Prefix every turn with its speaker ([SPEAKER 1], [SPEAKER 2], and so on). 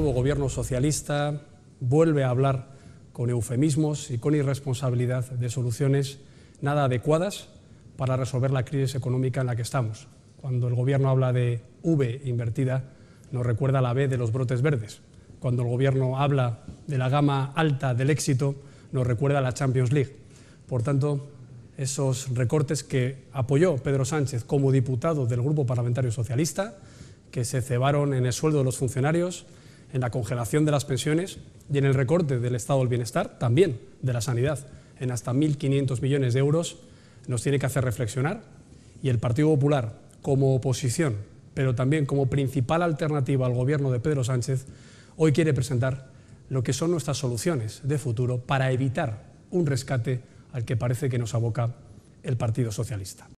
[SPEAKER 1] nuevo gobierno socialista vuelve a hablar con eufemismos y con irresponsabilidad de soluciones nada adecuadas para resolver la crisis económica en la que estamos. Cuando el gobierno habla de V invertida, nos recuerda la B de los brotes verdes. Cuando el gobierno habla de la gama alta del éxito, nos recuerda la Champions League. Por tanto, esos recortes que apoyó Pedro Sánchez como diputado del Grupo Parlamentario Socialista, que se cebaron en el sueldo de los funcionarios, en la congelación de las pensiones y en el recorte del estado del bienestar, también de la sanidad, en hasta 1.500 millones de euros, nos tiene que hacer reflexionar y el Partido Popular, como oposición, pero también como principal alternativa al gobierno de Pedro Sánchez, hoy quiere presentar lo que son nuestras soluciones de futuro para evitar un rescate al que parece que nos aboca el Partido Socialista.